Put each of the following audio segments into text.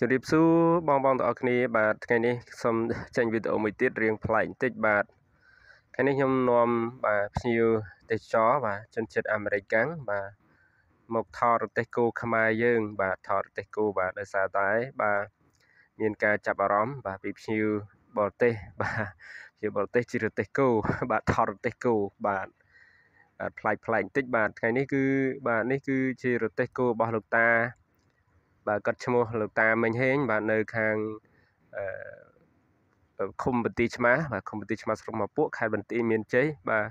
ជម្រាបសួរបងបងទាំងអស់គ្នាបាទថ្ងៃនេះសូមចេញវីដេអូមួយទៀតរៀងប្លែកបន្តិចបាទថ្ងៃនេះខ្ញុំនាំបាទភ្ញៀវទេសចរបាទជនជាតិអាមេរិកកាំងបាទមកថតរទេសគោខ្មែរយើង បាទថតរទេសគោបាទដោយសារតែបាទមានការចាប់អារម្មណ៍បាទពីភ្ញៀវបរទេសបាទភ្ញៀវបរទេសជារទេសគោបាទថតរទេសគោបាទបាទប្លែកប្លែកបន្តិចបាទថ្ងៃនេះគឺបាទនេះគឺជារទេសគោរបស់លោកតាបាទគាត់ឈ្មោះលោកតាមិញហេង បាទនៅខាងអឺឃុំបន្ទាយឆ្មាបាទឃុំបន្ទាយឆ្មាស្រុកមកពួកខេត្តបន្ទាយមានជ័យបាទ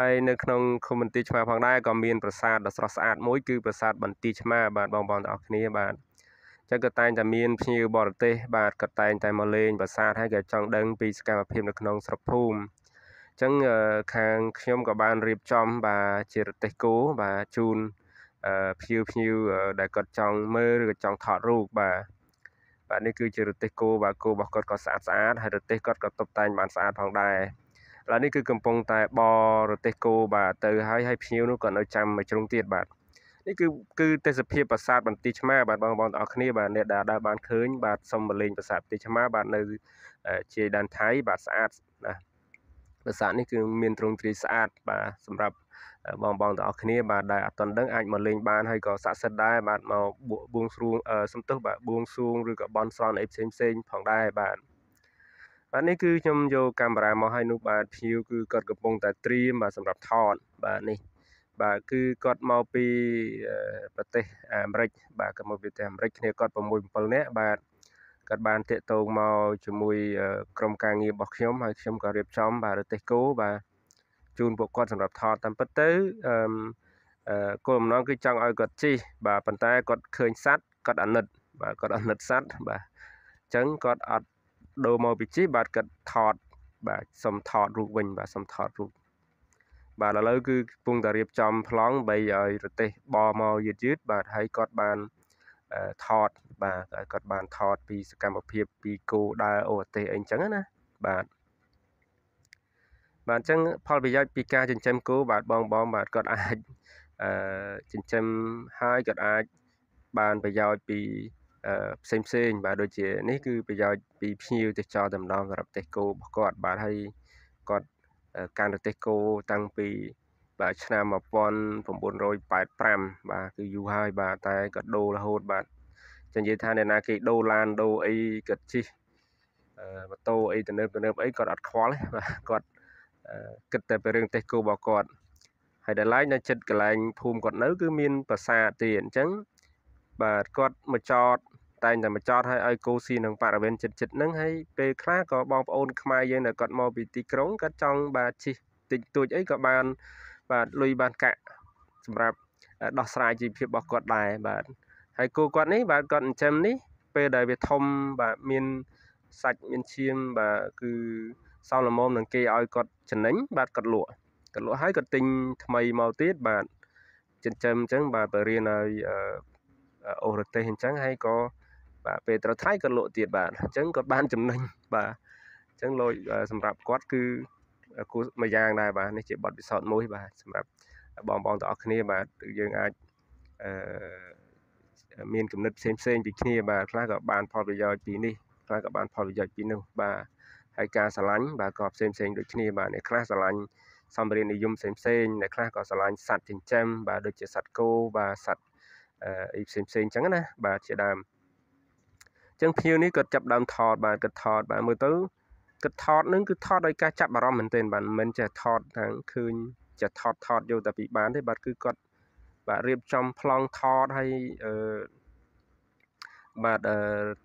ហើយនៅក្នុងឃុំបន្ទាយឆ្មាផងដែរក៏មានប្រាសាទដ៏ស្រស់ស្អាត មួយគឺប្រាសាទបន្ទាយឆ្មាបាទបងប្អូនទាំងអស់គ្នាបាទចឹងក៏តែងតែមានភ្ញៀវបរទេសបាទក៏តែងតែមកលេងប្រាសាទហើយក៏ចង់ដឹងពីសកម្មភាពនៅក្នុងស្រុកភូមិចឹងខាងខ្ញុំក៏បានរៀបចំ បាទជារទេសគោបាទជូនភ្ញៀវភ្ញៀវដែលគាត់ចង់មើលឬក៏ចង់ថតរូបបាទបាទនេះគឺជារទេះគោបាទគោរបស់គាត់ក៏ស្អាតស្អាតហើយរទេះគាត់ក៏តុបតែងបានស្អាតផងដែរឡើយនេះគឺកំពុងតែបរទេសគោបាទទៅហើយហើយភ្ញៀវនោះក៏នៅចាំមួយជ្រុងទៀតបាទនេះគឺគឺទេសភាពប្រាសាទបន្ទាយឆ្មាបាទបងប្អូនទាំងអស់គ្នាបាទអ្នកដែលដើរបានឃើញបាទសូមមកលេងប្រាសាទបន្ទាយឆ្មាបាទនៅជាដែនថៃបាទស្អាតណាប្រាសាទនេះគឺមានទ្រង់ទ្រាយស្អាតបាទសម្រាប់បងបងទាំងអស់គ្នាបាទដែលអត់ទាន់ដឹងអាចមកលេង បានហើយក៏ស័ក្តិសិទ្ធដែរបាទមកបួងស្រួងសំទោសបាទបួងសួងឬក៏បន់ស្រន់អីផ្សេងផ្សេងផងដែរបាទបាទនេះគឺខ្ញុំយកកាមេរ៉ាមកឲ្យនោះបាទភៀវគឺគាត់កំពុងតែត្រៀមបាទសម្រាប់ថតបាទនេះបាទគឺគាត់មកពីប្រទេសអាមេរិកបាទគាត់មកពីប្រទេសអាមេរិកគ្នាគាត់6 7នាក់បាទគាត់បានតាកតងមកជាមួយ ក្រុមការងាររបស់ខ្ញុំហើយខ្ញុំក៏រៀបចំបាទរទេសគោបាទជូនពួកគាត់សម្រាប់ថតតាមពិតទៅអឺគោលបំណងគឺចង់ឲ្យគាត់ជិះបាទប៉ុន្តែគាត់ឃើញសัตว์គាត់អាណិតបាទគាត់អាណិតសัตว์បាទអញ្ចឹងគាត់អត់ដូរមកពីជិះបាទគាត់ថតបាទសុំថតរូបវិញបាទសុំថតរូបបាទឥឡូវគឺកំពុងតែរៀបចំប្លង់បីឲ្យរទេសបមកយឺតយឺតបាទហើយគាត់បានថតបាទគាត់បានថតពីសកម្មភាពពីគោដើរអូទេសអីចឹងណាបាទបាទអញ្ចឹងផលប្រយោជន៍ពីការចិញ្ចឹមគោបាទបងបងបាទគាត់អាចអឺចិញ្ចឹមហើយគាត់អាចបានប្រយោជន៍ពីផ្សេងផ្សេងបាទដូចជានេះគឺប្រយោជន៍ពីភ្ញៀវទេសចរតំណងសម្រាប់ទេសគោរបស់គាត់បាទហើយគាត់កាន់ទេសគោតាំងពីបាទឆ្នាំ1985បាទគឺយូរហើយបាទតែគាត់ដូររហូតបាទចឹងនិយាយថាអ្នកណាគេដូរឡានដូរអីគាត់ជិះម៉ូតូអីទៅនៅទៅនៅអីគាត់អត់ខ្វល់ទេបាទគាត់គិតតែពីរឿងទេសគោរបស់គាត់ហើយដល់ឡាយនៅចិត្តកន្លែងភូមិគាត់នៅគឺមានប្រាសាទទៀតអញ្ចឹងបាទគាត់មកចតតែងតែមកចតឲ្យឲ្យគោស៊ីនឹងបរិវេណចិត្តចិត្តហ្នឹងហើយពេលខ្លះក៏បងប្អូនខ្មែរយើងដែលគាត់មកពីទីក្រុងគាត់ចង់បាទជិះតិចតួចអីក៏បានបាទលុយបានកាក់សម្រាប់ដោះស្រាយជីវភាពរបស់គាត់ដែរបាទហើយគោគាត់នេះបាទគាត់ចិញ្ចឹមនេះពេលដែលវាធំបាទមានសាច់មានឈាមបាទគឺសល់ល្មមនឹងគេឲ្យគាត់ចំណេញបាទគាត់លក់គាត់លក់ហើយគាត់ទិញថ្មីមកទៀតបាទចិញ្ចឹមអញ្ចឹងបាទបើរៀនឲ្យអូរទេសអញ្ចឹងហើយក៏បាទពេលត្រូវថ្លៃគាត់លក់ទៀតបាទអញ្ចឹងគាត់បានចំណេញបាទអញ្ចឹងលុយសម្រាប់គាត់គឺគួរមួយយ៉ាងដែរបាទនេះជាបទពិសោធន៍មួយ បាទសម្រាប់បងបងទាំងអស់គ្នាបាទយើងអាចអឺមានគំនិតផ្សេងផ្សេងពីគ្នាបាទខ្លះក៏បានផលប្រយោជន៍ពីនេះខ្លះក៏បានផលប្រយោជន៍ពីនោះបាទហើយការឆ្លាញ់បាទក៏ផ្សេងផ្សេងដូចគ្នាបាទអ្នកខ្លះឆ្លាញ់សម្ភារៈនិយមផ្សេងផ្សេងអ្នកខ្លះក៏ឆ្លាញ់សត្វចិញ្ចឹមបាទដូចជាសត្វគោបាទសត្វអីផ្សេងផ្សេងអញ្ចឹងណាបាទជាដើមអញ្ចឹងភៀវនេះគាត់ចាប់ដើមថតបាទគាត់ថត បាទមើលទៅគាត់ថតនឹងគឺថតដោយការចាប់អារម្មណ៍មែនទែនបាទមិនចេះថតទាំងឃើញចេះថតថតយកតែពីបានទេបាទគឺគាត់បាទរៀបចំប្លង់ថតហើយអឺបាទ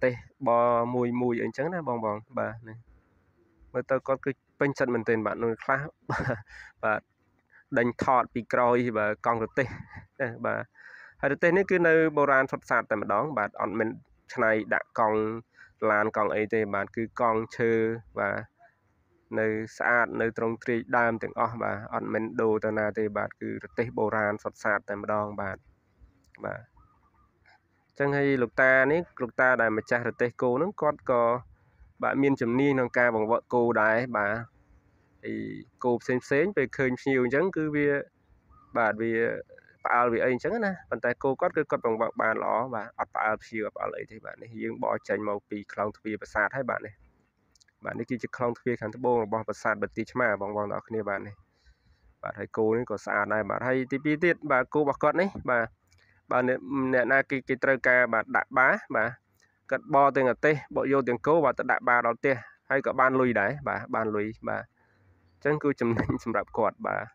ទេសបមួយមួយអីចឹងណាបងបងបាទនេះមើលទៅគាត់គឺពេញចិត្តមែនទែនបាទនោះខ្លះបាទដេញថតពីក្រោយបាទកង់រទេសបាទហើយរទេសនេះគឺនៅបុរាណសុទ្ធសាធតែម្ដង បាទអត់មានឆ្នៃដាក់កង់ឡានកង់អីទេបាទគឺកង់ឈើបាទនៅស្អាតនៅត្រង់ទ្រាយដើមទាំងអស់បាទអត់មានដូរទៅណាទេបាទគឺរទេសបុរាណសុទ្ធសាធតែម្ដងបាទបាទចឹងហើយលោកតានេះលោកតាដែលម្ចាស់រទេសគោហ្នឹងគាត់ក៏បាទមានជំនាញក្នុងការបង្វឹកគោដែរបាទហើយគោផ្សេងផ្សេងពេលឃើញភ្ញៀវអញ្ចឹងគឺវាបាទវាផ្អើលវាអីអញ្ចឹងណាប៉ុន្តែគោគាត់គឺគាត់បង្វឹកបានល្អបាទអត់ផ្អើលភ្ញៀវអត់ផ្អើលអីទេបាទនេះយើងបោចេញមកពីខ្លោងទ្វារប្រាសាទហើយបាទនេះបាទនេះគឺជាខ្លោងទ្វារខាងត្បូងរបស់ប្រាសាទបន្ទាយឆ្មាបងបងទាំងអស់គ្នាបាទនេះបាទហើយគោនេះក៏ស្អាតដែរបាទហើយទី2ទៀតបាទគោរបស់គាត់នេះបាទបាទអ្នកណាគេគេត្រូវការបាទដាក់បាបាទគាត់បទាំងអាទេសបកយកទាំងគោបាទទៅដាក់បាដល់ផ្ទះហើយក៏បានលុយដែរបាទបានលុយបាទអញ្ចឹងគឺចំណេញសម្រាប់គាត់បាទឥ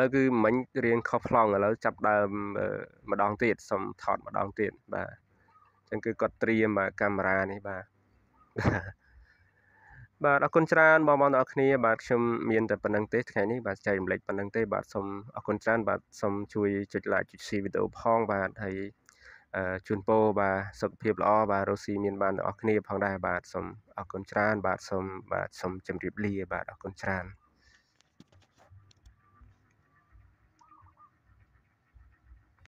ឡូវគឺមិញរៀងខុសប្លង់ឥឡូវចាប់ដើមម្ដងទៀតសុំថតម្ដងទៀត បាទអញ្ចឹងគឺគាត់ត្រៀមកាមេរ៉ានេះបាទបាទអរគុណច្រើនបងប្អូនទាំងអស់គ្នាបាទខ្ញុំមានតែប៉ុណ្្នឹងទេថ្ងៃនេះបាទចែករំលែកប៉ុណ្្នឹងទេ បាទសូមអរគុណច្រើនបាទសូមជួយចុច like ចុច share វីដេអូផងបាទហើយជូនពរបាទសុខភាពល្អបាទរស់ស៊ីមានបានដល់អ្នកគ្នា ផងដែរបាទសូមអរគុណច្រើន បាទសូមបាទសូមជម្រាបលា បាទអរគុណច្រើន